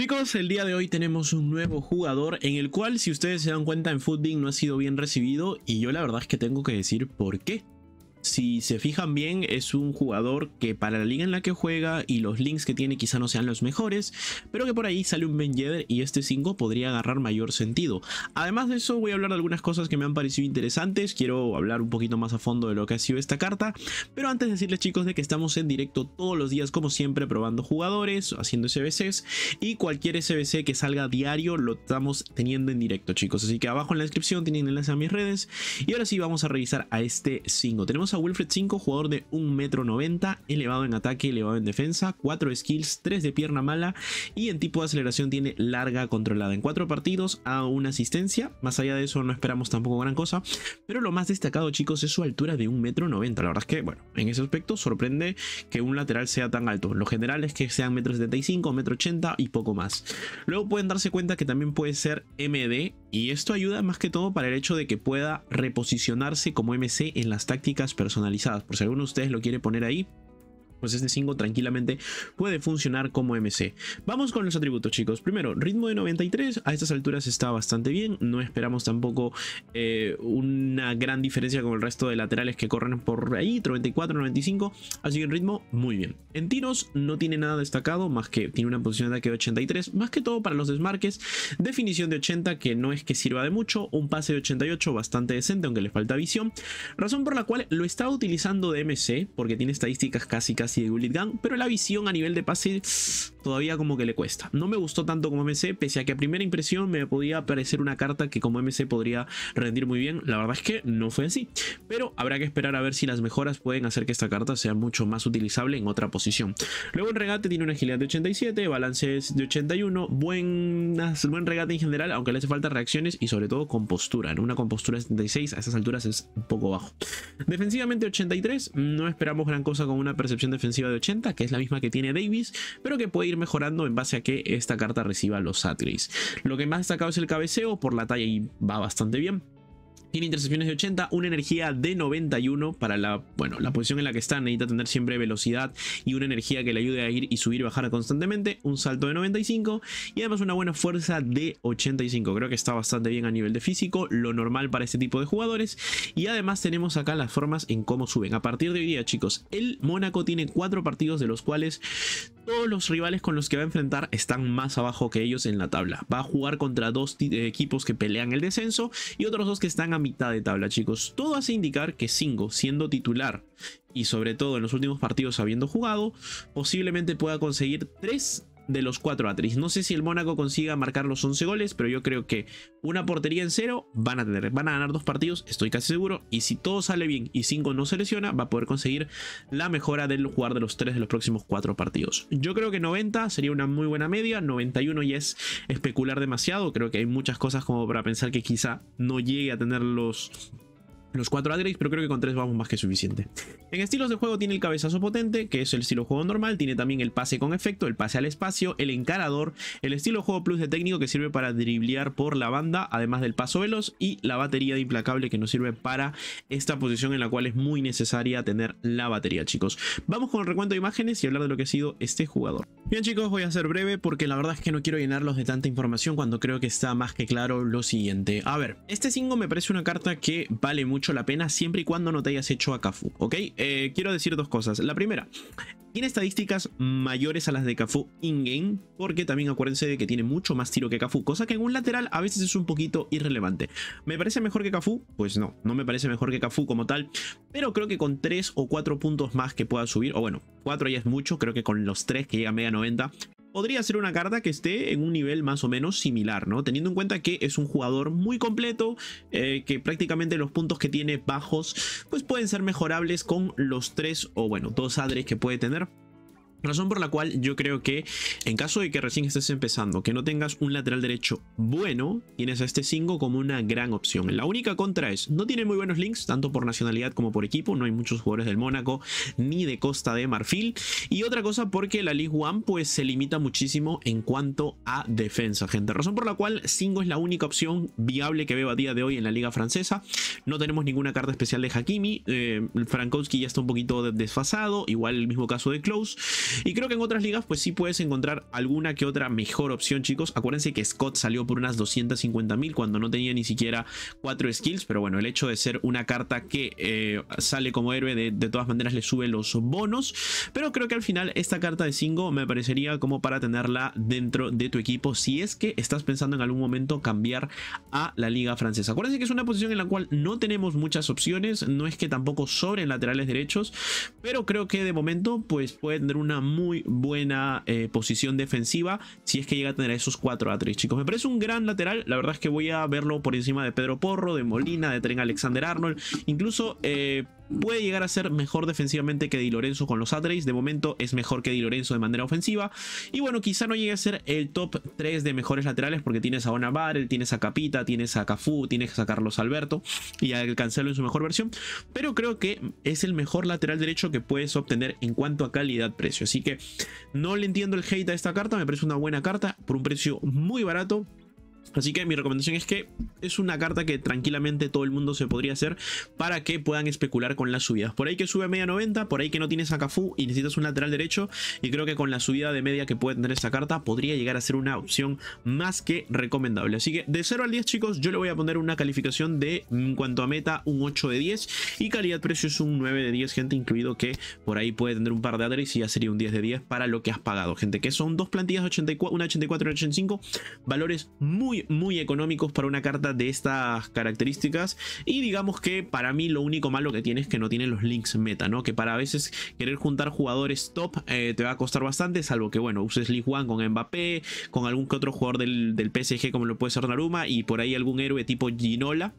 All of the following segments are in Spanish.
Chicos, el día de hoy tenemos un nuevo jugador en el cual, si ustedes se dan cuenta, en Footbing no ha sido bien recibido y yo la verdad es que tengo que decir por qué si se fijan bien, es un jugador que para la liga en la que juega y los links que tiene quizá no sean los mejores, pero que por ahí sale un Ben Yedder y este 5 podría agarrar mayor sentido. Además de eso, voy a hablar de algunas cosas que me han parecido interesantes, quiero hablar un poquito más a fondo de lo que ha sido esta carta, pero antes decirles chicos de que estamos en directo todos los días como siempre probando jugadores, haciendo SBCs y cualquier SBC que salga diario lo estamos teniendo en directo chicos, así que abajo en la descripción tienen enlace a mis redes y ahora sí vamos a revisar a este 5. Tenemos a Wilfred 5, jugador de 1,90m, elevado en ataque, elevado en defensa, 4 skills, 3 de pierna mala y en tipo de aceleración tiene larga controlada. En 4 partidos a una asistencia, más allá de eso no esperamos tampoco gran cosa, pero lo más destacado chicos es su altura de 1,90m. La verdad es que, bueno, en ese aspecto sorprende que un lateral sea tan alto. Lo general es que sean 1,75m, 1,80m y poco más. Luego pueden darse cuenta que también puede ser MD y esto ayuda más que todo para el hecho de que pueda reposicionarse como MC en las tácticas personalizadas. Por si alguno de ustedes lo quiere poner ahí, pues este 5 tranquilamente puede funcionar como MC. Vamos con los atributos chicos. Primero, ritmo de 93, a estas alturas está bastante bien, no esperamos tampoco eh, una gran diferencia con el resto de laterales que corren por ahí, 34, 95, así que un ritmo muy bien. En tiros no tiene nada destacado, más que tiene una posición de ataque de 83, más que todo para los desmarques, definición de 80 que no es que sirva de mucho, un pase de 88 bastante decente aunque le falta visión, razón por la cual lo está utilizando de MC porque tiene estadísticas casi casi y de bullet gun, pero la visión a nivel de pase todavía como que le cuesta. No me gustó tanto como MC, pese a que a primera impresión me podía parecer una carta que como MC podría rendir muy bien. La verdad es que no fue así, pero habrá que esperar a ver si las mejoras pueden hacer que esta carta sea mucho más utilizable en otra posición. Luego el regate tiene una agilidad de 87, balances de 81, buenas, buen regate en general, aunque le hace falta reacciones y sobre todo compostura. en Una compostura de 76 a esas alturas es un poco bajo. Defensivamente 83, no esperamos gran cosa con una percepción de defensiva de 80, que es la misma que tiene Davis, pero que puede ir mejorando en base a que esta carta reciba los Atreis. Lo que más destacado es el cabeceo, por la talla y va bastante bien. Tiene intercepciones de 80, una energía de 91 para la, bueno, la posición en la que está. Necesita tener siempre velocidad y una energía que le ayude a ir y subir y bajar constantemente. Un salto de 95 y además una buena fuerza de 85. Creo que está bastante bien a nivel de físico, lo normal para este tipo de jugadores. Y además tenemos acá las formas en cómo suben. A partir de hoy día, chicos, el Mónaco tiene 4 partidos de los cuales todos los rivales con los que va a enfrentar están más abajo que ellos en la tabla. Va a jugar contra dos eh, equipos que pelean el descenso y otros dos que están a mitad de tabla, chicos. Todo hace indicar que Singo, siendo titular y sobre todo en los últimos partidos habiendo jugado, posiblemente pueda conseguir tres de los cuatro atriz No sé si el Mónaco consiga marcar los 11 goles, pero yo creo que una portería en cero van a tener, van a ganar dos partidos, estoy casi seguro. Y si todo sale bien y 5 no se lesiona, va a poder conseguir la mejora del jugar de los tres de los próximos cuatro partidos. Yo creo que 90 sería una muy buena media, 91 ya es especular demasiado, creo que hay muchas cosas como para pensar que quizá no llegue a tener los los cuatro Adrex, pero creo que con tres vamos más que suficiente. En estilos de juego tiene el cabezazo potente, que es el estilo juego normal, tiene también el pase con efecto, el pase al espacio, el encarador, el estilo juego plus de técnico que sirve para driblear por la banda, además del paso veloz y la batería de implacable que nos sirve para esta posición en la cual es muy necesaria tener la batería, chicos. Vamos con el recuento de imágenes y hablar de lo que ha sido este jugador. Bien chicos, voy a ser breve porque la verdad es que no quiero llenarlos de tanta información cuando creo que está más que claro lo siguiente. A ver, este single me parece una carta que vale mucho la pena siempre y cuando no te hayas hecho a Kafu, ¿ok? Eh, quiero decir dos cosas. La primera, tiene estadísticas mayores a las de Cafu in-game, porque también acuérdense de que tiene mucho más tiro que Cafu, cosa que en un lateral a veces es un poquito irrelevante. ¿Me parece mejor que Cafu? Pues no, no me parece mejor que Cafu como tal, pero creo que con 3 o 4 puntos más que pueda subir, o bueno, 4 ya es mucho, creo que con los 3 que llega a media 90 podría ser una carta que esté en un nivel más o menos similar, ¿no? Teniendo en cuenta que es un jugador muy completo, eh, que prácticamente los puntos que tiene bajos, pues pueden ser mejorables con los tres o bueno, dos adres que puede tener. Razón por la cual yo creo que en caso de que recién estés empezando, que no tengas un lateral derecho bueno, tienes a este cingo como una gran opción. La única contra es, no tiene muy buenos links, tanto por nacionalidad como por equipo, no hay muchos jugadores del Mónaco ni de Costa de Marfil. Y otra cosa porque la Ligue One pues se limita muchísimo en cuanto a defensa, gente. Razón por la cual cingo es la única opción viable que veo a día de hoy en la liga francesa. No tenemos ninguna carta especial de Hakimi, eh, Frankowski ya está un poquito desfasado, igual el mismo caso de Close. Y creo que en otras ligas pues sí puedes encontrar alguna que otra mejor opción, chicos. Acuérdense que Scott salió por unas 250.000 cuando no tenía ni siquiera 4 skills, pero bueno, el hecho de ser una carta que eh, sale como héroe de, todas maneras le sube los bonos, pero creo que al final esta carta de 5 me parecería como para tenerla dentro de tu equipo si es que estás pensando en algún momento cambiar a la liga francesa. Acuérdense que es una posición en la cual no tenemos muchas opciones, no es que tampoco sobren laterales derechos, pero creo que de momento pues puede tener una muy buena eh, posición defensiva si es que llega a tener esos cuatro atriz, chicos. Me parece un gran lateral, la verdad es que voy a verlo por encima de Pedro Porro, de Molina, de Tren Alexander Arnold, incluso... Eh, puede llegar a ser mejor defensivamente que Di Lorenzo con los Atreis. De momento es mejor que Di Lorenzo de manera ofensiva. Y bueno, quizá no llegue a ser el top 3 de mejores laterales porque tienes a Ona Barrel, tienes a Capita, tienes a Cafú, tienes a Carlos Alberto y a Cancelo en su mejor versión. Pero creo que es el mejor lateral derecho que puedes obtener en cuanto a calidad-precio. Así que no le entiendo el hate a esta carta, me parece una buena carta por un precio muy barato. Así que mi recomendación es que es una carta que tranquilamente todo el mundo se podría hacer para que puedan especular con las subidas. Por ahí que sube a media 90, por ahí que no tienes a y necesitas un lateral derecho. Y creo que con la subida de media que puede tener esta carta podría llegar a ser una opción más que recomendable. Así que de 0 al 10 chicos yo le voy a poner una calificación de en cuanto a meta un 8 de 10 y calidad-precio es un 9 de 10 gente incluido que por ahí puede tener un par de Adres y ya sería un 10 de 10 para lo que has pagado gente que son dos plantillas 84, una 84 y una 85 valores muy muy, económicos para una carta de estas características. Y digamos que para mí lo único malo que tiene es que no tiene los links meta, ¿no? Que para a veces querer juntar jugadores top eh, te va a costar bastante, salvo que, bueno, uses League Juan con Mbappé, con algún que otro jugador del, PSG como lo puede ser Naruma y por ahí algún héroe tipo Ginola.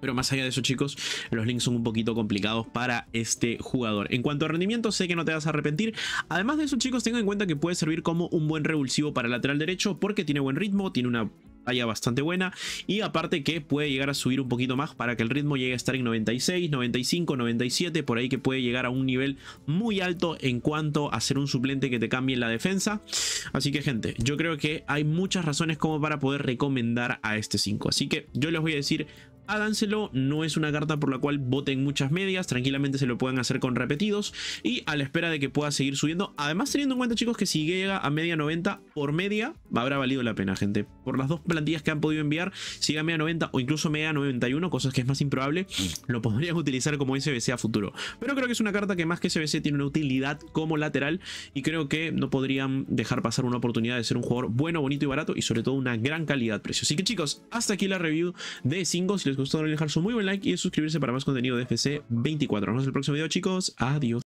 Pero más allá de eso, chicos, los links son un poquito complicados para este jugador. En cuanto a rendimiento, sé que no te vas a arrepentir. Además de eso, chicos, tengan en cuenta que puede servir como un buen revulsivo para lateral derecho porque tiene buen ritmo, tiene una haya bastante buena y aparte que puede llegar a subir un poquito más para que el ritmo llegue a estar en 96, 95, 97, por ahí que puede llegar a un nivel muy alto en cuanto a ser un suplente que te cambie en la defensa. Así que gente, yo creo que hay muchas razones como para poder recomendar a este 5. Así que yo les voy a decir a no es una carta por la cual voten muchas medias, tranquilamente se lo pueden hacer con repetidos y a la espera de que pueda seguir subiendo. Además teniendo en cuenta chicos que si llega a media 90 por media habrá valido la pena gente. Por las dos plantillas que han podido enviar, si llega a media 90 o incluso media 91, cosas que es más improbable, mm. lo podrían utilizar como SBC a futuro. Pero creo que es una carta que más que SBC tiene una utilidad como lateral y creo que no podrían dejar pasar una oportunidad de ser un jugador bueno, bonito y barato y sobre todo una gran calidad-precio. Así que chicos, hasta aquí la review de singos Si les gustó, dejar su muy buen like y suscribirse para más contenido de FC24. Nos vemos en el próximo video, chicos. Adiós.